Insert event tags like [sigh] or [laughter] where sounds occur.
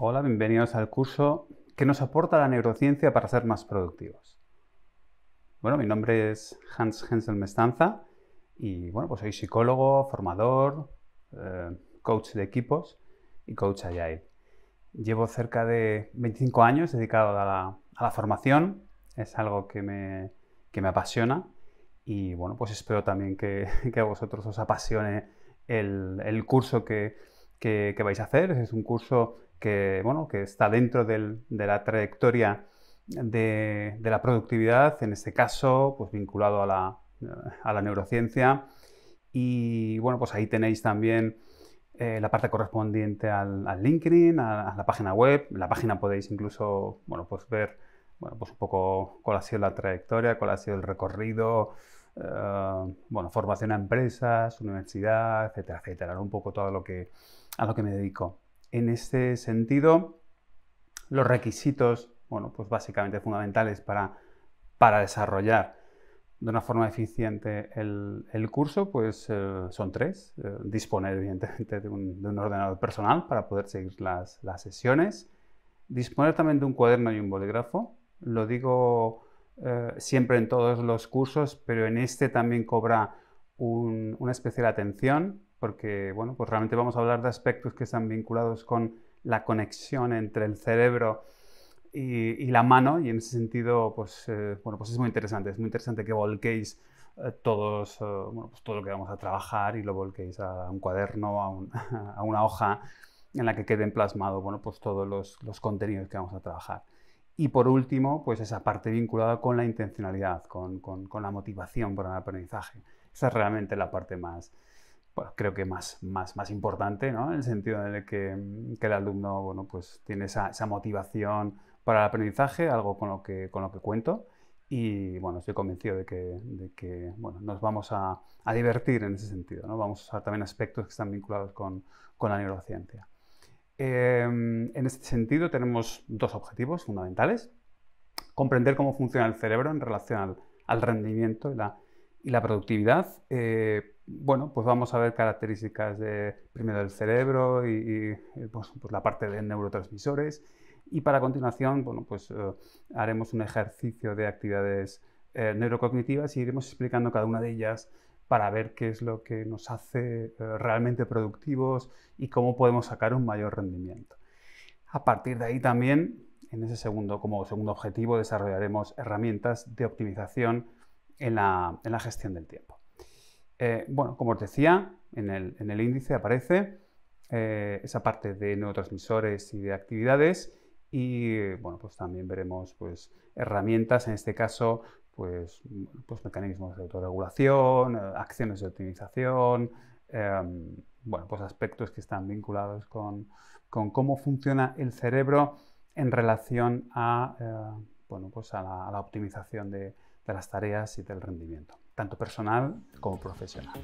Hola, bienvenidos al curso que nos aporta la neurociencia para ser más productivos? Bueno, mi nombre es Hans Hensel Mestanza y bueno, pues soy psicólogo, formador, eh, coach de equipos y coach agile. Llevo cerca de 25 años dedicado a la, formación, es algo que me, me, apasiona y bueno, pues espero también que, [laughs] a vosotros os apasione el, curso que, que vais a hacer. Es un curso que, bueno, que está dentro de la trayectoria de, la productividad, en este caso, pues vinculado a la, neurociencia. Y bueno, pues ahí tenéis también eh, la parte correspondiente al, LinkedIn, a, la página web. En la página podéis incluso, bueno, pues ver bueno, pues un poco cuál ha sido la trayectoria, cuál ha sido el recorrido, eh, bueno, formación a empresas, universidad, etcétera, etcétera, un poco todo lo que, a lo que me dedico. En este sentido, los requisitos, bueno, pues básicamente fundamentales para, desarrollar de una forma eficiente el, curso, pues eh, son tres. Eh, disponer, evidentemente, de un, ordenador personal para poder seguir las, sesiones. Disponer también de un cuaderno y un bolígrafo. Lo digo eh, siempre en todos los cursos, pero en este también cobra una especial atención porque bueno, pues realmente vamos a hablar de aspectos que están vinculados con la conexión entre el cerebro y, la mano, y en ese sentido, pues, eh, bueno, pues es muy interesante, es muy interesante que volquéis eh, todos, eh, bueno, pues todo lo que vamos a trabajar y lo volquéis a un cuaderno, a, [laughs] una hoja en la que queden plasmados bueno, pues todos los, contenidos que vamos a trabajar. Y por último, pues esa parte vinculada con la intencionalidad, con, con, con la motivación para el aprendizaje. Esa es realmente la parte más, pues, creo que más, más, más importante, En el sentido de mm, que, el alumno, bueno, pues tiene esa, motivación para el aprendizaje, algo con lo que, con lo que cuento. Y bueno, estoy convencido de que, de que bueno, nos vamos a, divertir en ese sentido. ¿no? Vamos a usar también aspectos que están vinculados con, la neurociencia. Em, en este sentido, tenemos dos objetivos fundamentales. Comprender cómo funciona el cerebro en relación al, rendimiento y la, productividad. Eh, bueno, pues vamos a ver características primero del cerebro y, eh, pues, pues la parte de neurotransmisores. Y para continuación, pues eh, haremos un ejercicio de actividades eh, neurocognitivas y iremos explicando cada una de ellas para ver qué es lo que nos hace realmente productivos y cómo podemos sacar un mayor rendimiento. A partir de ahí también, en ese segundo, como segundo objetivo, desarrollaremos herramientas de optimización en la gestión del tiempo. Eh, bueno, como os decía, en el, índice aparece eh, esa parte de neurotransmisores y de actividades y pues también veremos pues, herramientas, en este caso, pues, mecanismos de autorregulación, eh, acciones de optimización, em, aspectos que están vinculados con, cómo funciona el cerebro en relación a, la, optimización de las tareas y del rendimiento tanto personal como profesional.